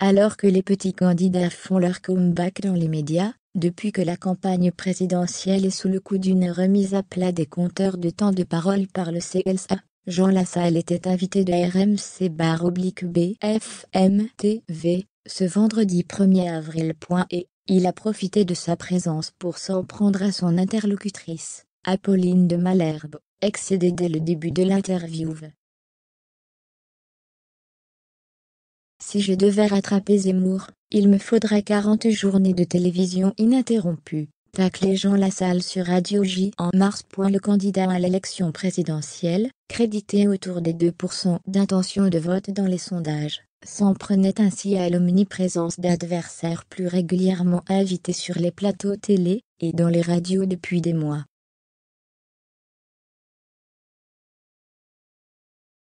Alors que les petits candidats font leur comeback dans les médias, depuis que la campagne présidentielle est sous le coup d'une remise à plat des compteurs de temps de parole par le CSA, Jean Lassalle était invité de RMC barre oblique BFM TV ce vendredi 1er avril. Et il a profité de sa présence pour s'en prendre à son interlocutrice, Apolline de Malherbe, excédée dès le début de l'interview. Si je devais rattraper Zemmour, il me faudrait 40 journées de télévision ininterrompue, Tac Jean gens la salle sur Radio J en mars. Le candidat à l'élection présidentielle, crédité autour des 2% d'intention de vote dans les sondages, s'en prenait ainsi à l'omniprésence d'adversaires plus régulièrement invités sur les plateaux télé et dans les radios depuis des mois.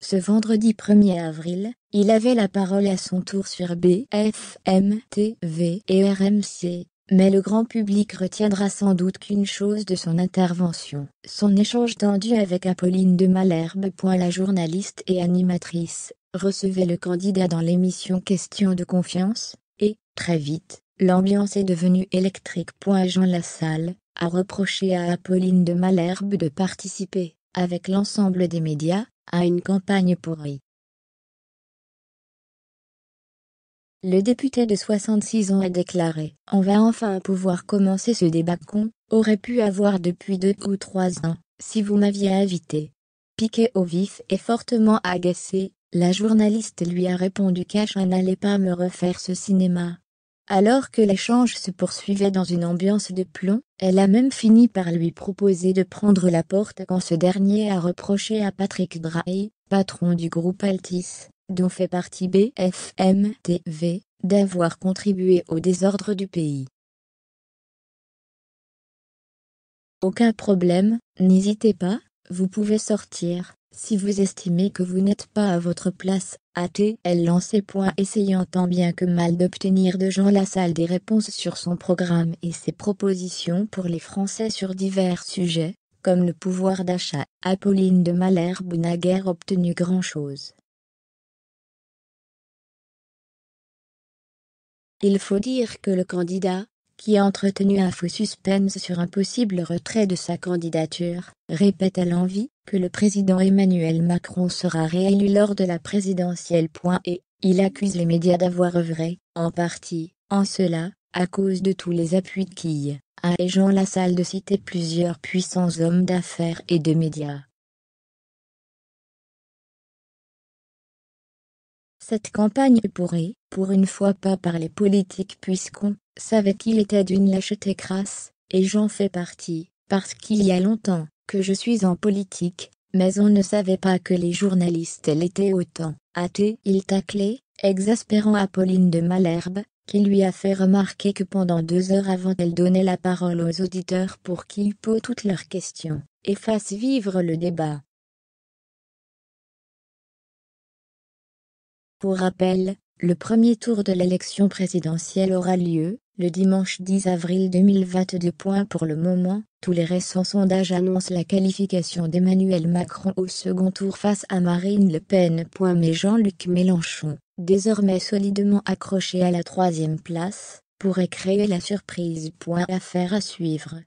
Ce vendredi 1er avril, il avait la parole à son tour sur BFM TV et RMC, mais le grand public retiendra sans doute qu'une chose de son intervention, son échange tendu avec Apolline de Malherbe. La journaliste et animatrice recevait le candidat dans l'émission Question de confiance, et, très vite, l'ambiance est devenue électrique. Jean Lassalle a reproché à Apolline de Malherbe de participer, avec l'ensemble des médias, à une campagne pourrie. Le député de 66 ans a déclaré « On va enfin pouvoir commencer ce débat qu'on aurait pu avoir depuis deux ou trois ans, si vous m'aviez invité. » Piqué au vif et fortement agacé, la journaliste lui a répondu je n'allait pas me refaire ce cinéma, alors que l'échange se poursuivait dans une ambiance de plomb, elle a même fini par lui proposer de prendre la porte quand ce dernier a reproché à Patrick Drahi, patron du groupe Altis, dont fait partie BFM TV, d'avoir contribué au désordre du pays. Aucun problème, n'hésitez pas, vous pouvez sortir. Si vous estimez que vous n'êtes pas à votre place, atl point essayant tant bien que mal d'obtenir de Jean Lassalle des réponses sur son programme et ses propositions pour les Français sur divers sujets, comme le pouvoir d'achat, Apolline de Malherbe n'a guère obtenu grand-chose. Il faut dire que le candidat, qui a entretenu un faux suspense sur un possible retrait de sa candidature, répète à l'envie que le président Emmanuel Macron sera réélu lors de la présidentielle. Et il accuse les médias d'avoir œuvré, en partie, en cela, à cause de tous les appuis a, à la salle de citer plusieurs puissants hommes d'affaires et de médias. Cette campagne pourrait, pour une fois pas par les politiques puisqu'on, savait qu'il était d'une lâcheté crasse, et j'en fais partie, parce qu'il y a longtemps que je suis en politique, mais on ne savait pas que les journalistes l'étaient autant. Athée, il taclait, exaspérant Apolline de Malherbe, qui lui a fait remarquer que pendant deux heures avant elle donnait la parole aux auditeurs pour qu'ils posent toutes leurs questions, et fassent vivre le débat. Pour rappel, le premier tour de l'élection présidentielle aura lieu, le dimanche 10 avril 2022. Pour le moment, tous les récents sondages annoncent la qualification d'Emmanuel Macron au second tour face à Marine Le Pen. Mais Jean-Luc Mélenchon, désormais solidement accroché à la troisième place, pourrait créer la surprise. Affaire à suivre.